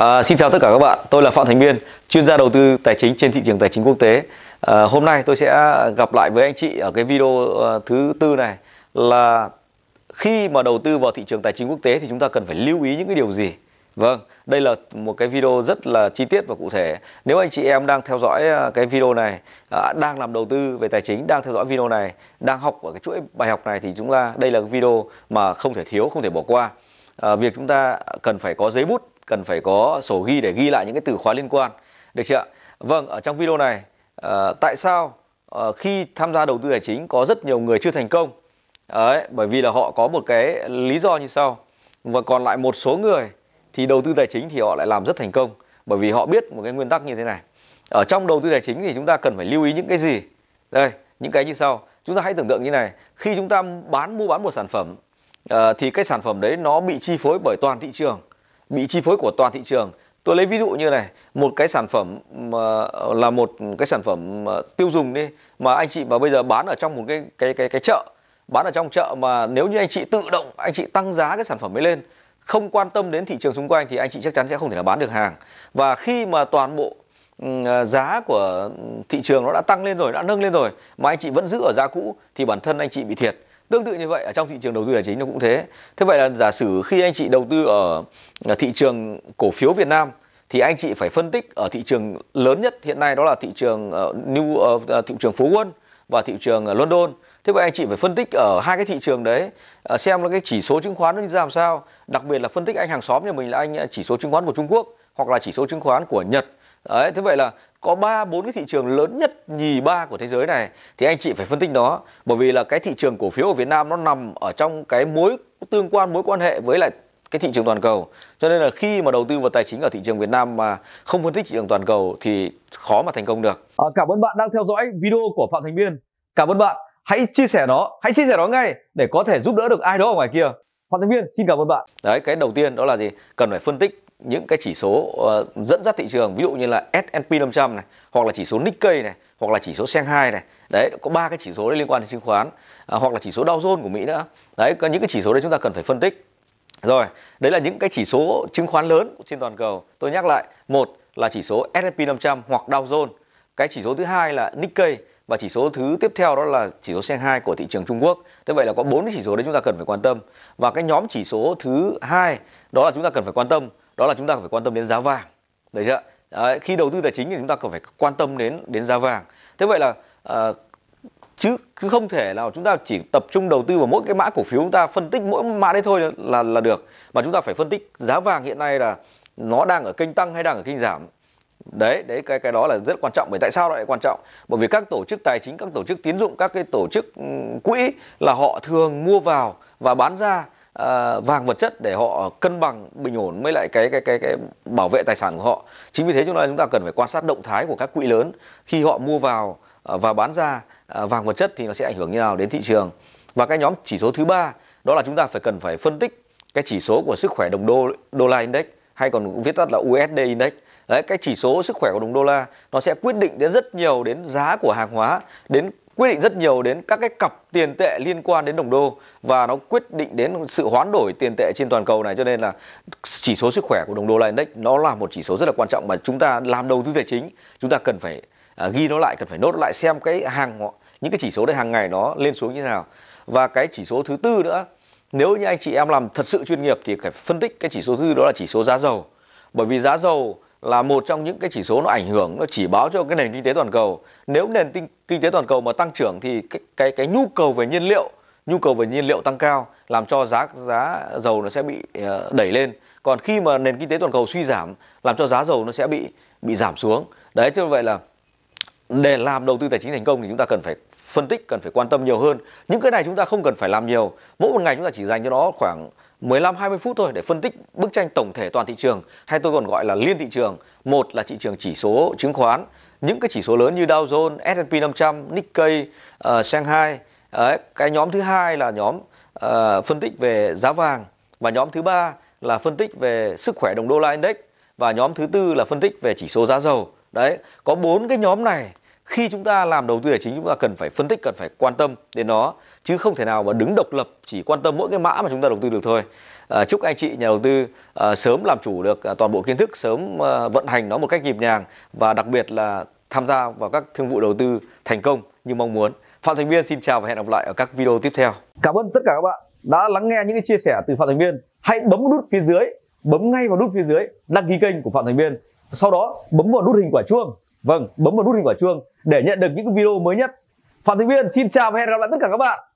À, xin chào tất cả các bạn, tôi là Phạm Thành Biên, chuyên gia đầu tư tài chính trên thị trường tài chính quốc tế. À, hôm nay tôi sẽ gặp lại với anh chị ở cái video ờ, thứ tư này là khi mà đầu tư vào thị trường tài chính quốc tế thì chúng ta cần phải lưu ý những cái điều gì. Vâng, đây là một cái video rất là chi tiết và cụ thể. Nếu anh chị em đang theo dõi ờ, cái video này, à, đang làm đầu tư về tài chính, đang theo dõi video này, đang học ở cái chuỗi bài học này thì chúng ta đây là cái video mà không thể thiếu, không thể bỏ qua. À, việc chúng ta cần phải có giấy bút cần phải có sổ ghi để ghi lại những cái từ khóa liên quan được chưa vâng ở trong video này ờ, tại sao ờ, khi tham gia đầu tư tài chính có rất nhiều người chưa thành công Đấy, bởi vì là họ có một cái lý do như sau và còn lại một số người thì đầu tư tài chính thì họ lại làm rất thành công bởi vì họ biết một cái nguyên tắc như thế này ở trong đầu tư tài chính thì chúng ta cần phải lưu ý những cái gì đây những cái như sau chúng ta hãy tưởng tượng như này khi chúng ta bán mua bán một sản phẩm ờ, thì cái sản phẩm đấy nó bị chi phối bởi toàn thị trường bị chi phối của toàn thị trường tôi lấy ví dụ như này một cái sản phẩm mà là một cái sản phẩm ờ, tiêu dùng đi mà anh chị mà bây giờ bán ở trong một cái cái cái cái chợ bán ở trong chợ mà nếu như anh chị tự động anh chị tăng giá cái sản phẩm ấy lên không quan tâm đến thị trường xung quanh thì anh chị chắc chắn sẽ không thể là bán được hàng và khi mà toàn bộ ừ, ờ, giá của thị trường nó đã tăng lên rồi đã nâng lên rồi mà anh chị vẫn giữ ở giá cũ thì bản thân anh chị bị thiệt tương tự như vậy ở trong thị trường đầu tư tài chính nó cũng thế thế vậy là giả sử khi anh chị đầu tư ở thị trường cổ phiếu Việt Nam thì anh chị phải phân tích ở thị trường lớn nhất hiện nay đó là thị trường ờ, New uh, thị trường phố Wall và thị trường London. Thế vậy anh chị phải phân tích ở hai cái thị trường đấy xem là cái chỉ số chứng khoán nó như ra làm sao, đặc biệt là phân tích anh hàng xóm nhà mình là anh chỉ số chứng khoán của Trung Quốc hoặc là chỉ số chứng khoán của Nhật. Đấy, thế vậy là có ba bốn cái thị trường lớn nhất nhì ba của thế giới này thì anh chị phải phân tích nó bởi vì là cái thị trường cổ phiếu của Việt Nam nó nằm ở trong cái mối tương quan mối quan hệ với lại cái thị trường toàn cầu cho nên là khi mà đầu tư vào tài chính ở thị trường Việt Nam mà không phân tích thị trường toàn cầu thì khó mà thành công được à, cảm ơn bạn đang theo dõi video của Phạm Thành Biên cảm ơn bạn hãy chia sẻ nó hãy chia sẻ nó ngay để có thể giúp đỡ được ai đó ở ngoài kia Phạm Thành Biên xin cảm ơn bạn đấy cái đầu tiên đó là gì cần phải phân tích những cái chỉ số dẫn dắt thị trường ví dụ như là S&P 500 này hoặc là chỉ số Nikkei này hoặc là chỉ số Shanghai này đấy có ba cái chỉ số liên quan đến chứng khoán hoặc là chỉ số Dow Jones của Mỹ nữa đấy có những cái chỉ số đấy chúng ta cần phải phân tích rồi đấy là những cái chỉ số chứng khoán lớn trên toàn cầu tôi nhắc lại một là chỉ số S&P 500 hoặc Dow Jones cái chỉ số thứ hai là Nikkei và chỉ số thứ tiếp theo đó là chỉ số Shanghai của thị trường Trung Quốc. Thế vậy là có bốn cái chỉ số đấy chúng ta cần phải quan tâm. Và cái nhóm chỉ số thứ hai đó là chúng ta cần phải quan tâm đó là chúng ta phải quan tâm đến giá vàng đấy chưa đấy, khi đầu tư tài chính thì chúng ta cần phải quan tâm đến đến giá vàng thế vậy là uh, chứ cứ không thể nào chúng ta chỉ tập trung đầu tư vào mỗi cái mã cổ phiếu chúng ta phân tích mỗi mã đấy thôi là là được mà chúng ta phải phân tích giá vàng hiện nay là nó đang ở kênh tăng hay đang ở kênh giảm đấy đấy cái cái đó là rất quan trọng bởi tại sao lại quan trọng bởi vì các tổ chức tài chính các tổ chức tín dụng các cái tổ chức ừ, quỹ là họ thường mua vào và bán ra à, vàng vật chất để họ cân bằng bình ổn với lại cái cái cái cái bảo vệ tài sản của họ chính vì thế chúng ta chúng ta cần phải quan sát động thái của các quỹ lớn khi họ mua vào ờ, và bán ra ờ, vàng vật chất thì nó sẽ ảnh hưởng như nào đến thị trường và cái nhóm chỉ số thứ ba đó là chúng ta phải cần phải phân tích cái chỉ số của sức khỏe đồng đô đô la index hay còn cũng viết tắt là USD index đấy cái chỉ số sức khỏe của đồng đô la nó sẽ quyết định đến rất nhiều đến giá của hàng hóa đến quyết định rất nhiều đến các cái cặp tiền tệ liên quan đến đồng đô và nó quyết định đến sự hoán đổi tiền tệ trên toàn cầu này cho nên là chỉ số sức khỏe của đồng đô la index nó là một chỉ số rất là quan trọng mà chúng ta làm đầu tư tài chính chúng ta cần phải à, ghi nó lại cần phải nốt lại xem cái hàng những cái chỉ số đấy hàng ngày nó lên xuống như thế nào và cái chỉ số thứ tư nữa nếu như anh chị em làm thật sự chuyên nghiệp thì phải phân tích cái chỉ số thứ đó là chỉ số giá dầu bởi vì giá dầu là một trong những cái chỉ số nó ảnh hưởng nó chỉ báo cho cái nền kinh tế toàn cầu nếu nền tinh, kinh tế toàn cầu mà tăng trưởng thì cái cái cái nhu cầu về nhiên liệu nhu cầu về nhiên liệu tăng cao làm cho giá giá dầu nó sẽ bị ờ, đẩy lên còn khi mà nền kinh tế toàn cầu suy giảm làm cho giá dầu nó sẽ bị bị giảm xuống đấy cho vậy là để làm đầu tư tài chính thành công thì chúng ta cần phải phân tích cần phải quan tâm nhiều hơn những cái này chúng ta không cần phải làm nhiều mỗi một ngày chúng ta chỉ dành cho nó khoảng 15-20 phút thôi để phân tích bức tranh tổng thể toàn thị trường hay tôi còn gọi là liên thị trường. Một là thị trường chỉ số chứng khoán, những cái chỉ số lớn như Dow Jones, S&P 500, Nikkei, uh, Shanghai. Đấy, cái nhóm thứ hai là nhóm uh, phân tích về giá vàng và nhóm thứ ba là phân tích về sức khỏe đồng đô la index và nhóm thứ tư là phân tích về chỉ số giá dầu. Đấy, có bốn cái nhóm này khi chúng ta làm đầu tư tài chính chúng ta cần phải phân tích cần phải quan tâm đến nó chứ không thể nào mà đứng độc lập chỉ quan tâm mỗi cái mã mà chúng ta đầu tư được thôi à, chúc anh chị nhà đầu tư à, sớm làm chủ được à, toàn bộ kiến thức sớm à, vận hành nó một cách nhịp nhàng và đặc biệt là tham gia vào các thương vụ đầu tư thành công như mong muốn phạm thành viên xin chào và hẹn gặp lại ở các video tiếp theo cảm ơn tất cả các bạn đã lắng nghe những cái chia sẻ từ phạm thành viên hãy bấm nút phía dưới bấm ngay vào nút phía dưới đăng ký kênh của phạm thành viên sau đó bấm vào nút hình quả chuông Vâng, bấm vào nút hình quả chuông để nhận được những video mới nhất. Phạm Thành Viên xin chào và hẹn gặp lại tất cả các bạn.